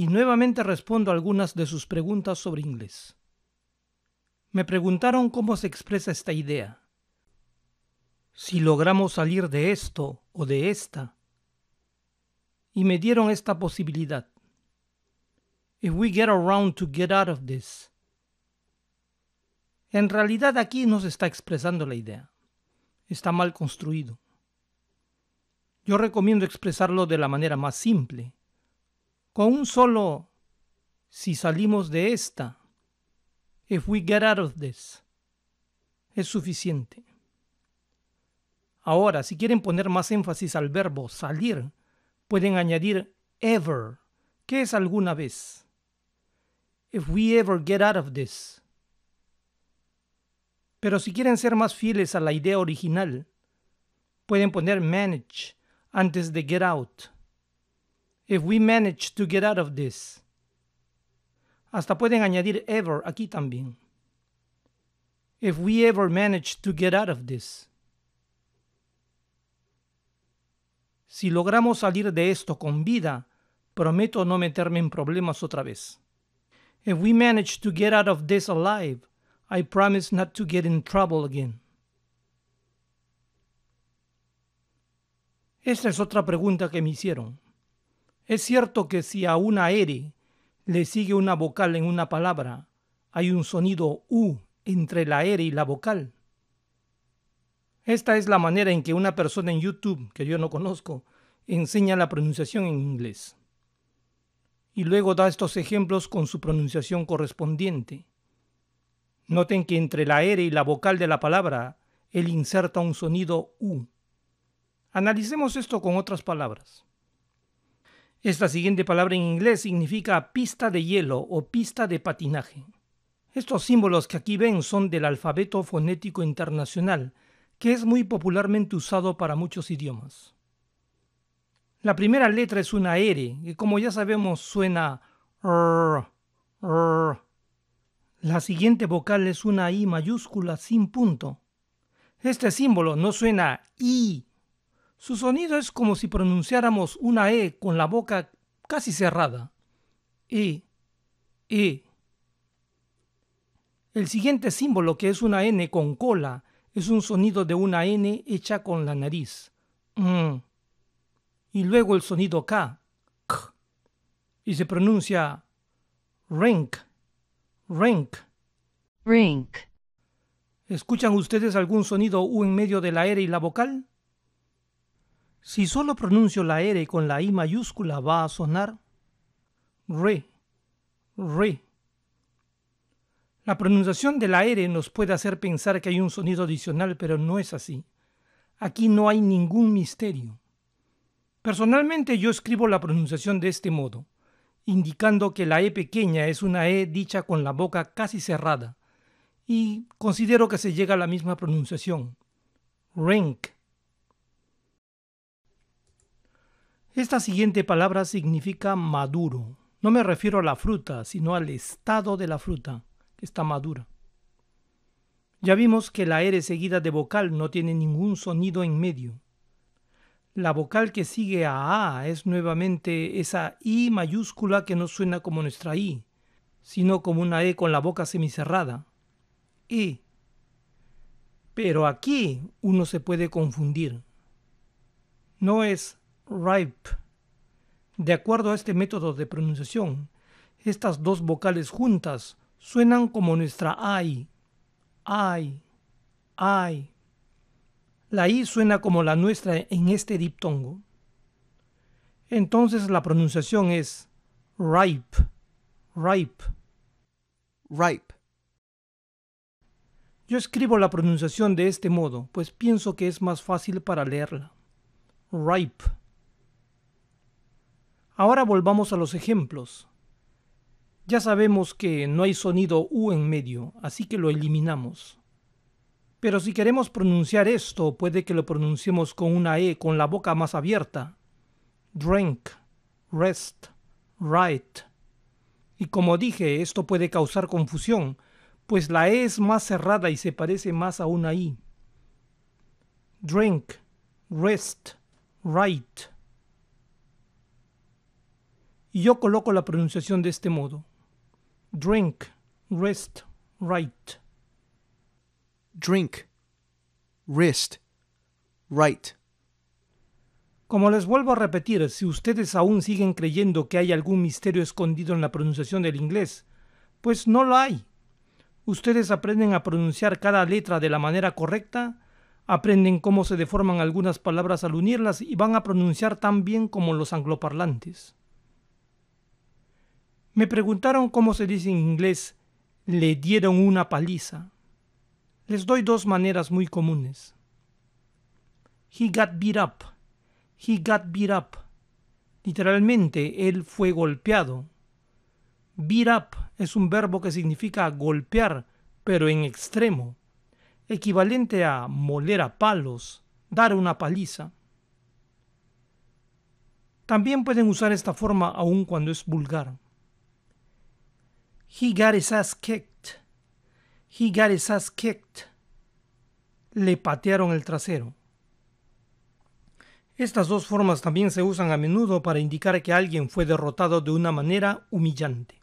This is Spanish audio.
y nuevamente respondo algunas de sus preguntas sobre inglés. Me preguntaron cómo se expresa esta idea. Si logramos salir de esto o de esta. Y me dieron esta posibilidad. If we get around to get out of this. En realidad aquí no se está expresando la idea. Está mal construido. Yo recomiendo expresarlo de la manera más simple con un solo si salimos de esta, if we get out of this, es suficiente. Ahora, si quieren poner más énfasis al verbo salir, pueden añadir ever, que es alguna vez. If we ever get out of this. Pero si quieren ser más fieles a la idea original, pueden poner manage antes de get out if we manage to get out of this. Hasta pueden añadir ever aquí también. If we ever manage to get out of this. Si logramos salir de esto con vida, prometo no meterme en problemas otra vez. If we manage to get out of this alive, I promise not to get in trouble again. Esta es otra pregunta que me hicieron. Es cierto que si a una R le sigue una vocal en una palabra, hay un sonido U entre la R y la vocal. Esta es la manera en que una persona en YouTube, que yo no conozco, enseña la pronunciación en inglés. Y luego da estos ejemplos con su pronunciación correspondiente. Noten que entre la R y la vocal de la palabra, él inserta un sonido U. Analicemos esto con otras palabras. Esta siguiente palabra en inglés significa pista de hielo o pista de patinaje. Estos símbolos que aquí ven son del alfabeto fonético internacional, que es muy popularmente usado para muchos idiomas. La primera letra es una R, que como ya sabemos suena R, R. La siguiente vocal es una I mayúscula sin punto. Este símbolo no suena I su sonido es como si pronunciáramos una E con la boca casi cerrada. E. E. El siguiente símbolo, que es una N con cola, es un sonido de una N hecha con la nariz. Mm. Y luego el sonido K, K. Y se pronuncia renk, renk. Rink. ¿Escuchan ustedes algún sonido U en medio de la R y la vocal? Si solo pronuncio la R con la I mayúscula va a sonar re, re. La pronunciación de la R nos puede hacer pensar que hay un sonido adicional, pero no es así. Aquí no hay ningún misterio. Personalmente yo escribo la pronunciación de este modo, indicando que la E pequeña es una E dicha con la boca casi cerrada, y considero que se llega a la misma pronunciación. RENK Esta siguiente palabra significa maduro. No me refiero a la fruta, sino al estado de la fruta, que está madura. Ya vimos que la R seguida de vocal no tiene ningún sonido en medio. La vocal que sigue a A es nuevamente esa I mayúscula que no suena como nuestra I, sino como una E con la boca semicerrada. E. Pero aquí uno se puede confundir. No es ripe. De acuerdo a este método de pronunciación, estas dos vocales juntas suenan como nuestra I, I, I. La I suena como la nuestra en este diptongo. Entonces la pronunciación es ripe, ripe, ripe. Yo escribo la pronunciación de este modo, pues pienso que es más fácil para leerla. Ripe. Ahora volvamos a los ejemplos. Ya sabemos que no hay sonido U en medio, así que lo eliminamos. Pero si queremos pronunciar esto, puede que lo pronunciemos con una E con la boca más abierta. Drink, rest, write. Y como dije, esto puede causar confusión, pues la E es más cerrada y se parece más a una I. Drink, rest, write y yo coloco la pronunciación de este modo. Drink, rest, right. Drink, wrist, right. Como les vuelvo a repetir, si ustedes aún siguen creyendo que hay algún misterio escondido en la pronunciación del inglés, pues no lo hay. Ustedes aprenden a pronunciar cada letra de la manera correcta, aprenden cómo se deforman algunas palabras al unirlas y van a pronunciar tan bien como los angloparlantes. Me preguntaron cómo se dice en inglés, le dieron una paliza. Les doy dos maneras muy comunes. He got beat up. He got beat up. Literalmente, él fue golpeado. Beat up es un verbo que significa golpear, pero en extremo, equivalente a moler a palos, dar una paliza. También pueden usar esta forma aun cuando es vulgar. He got his ass kicked. He got his ass kicked. Le patearon el trasero. Estas dos formas también se usan a menudo para indicar que alguien fue derrotado de una manera humillante.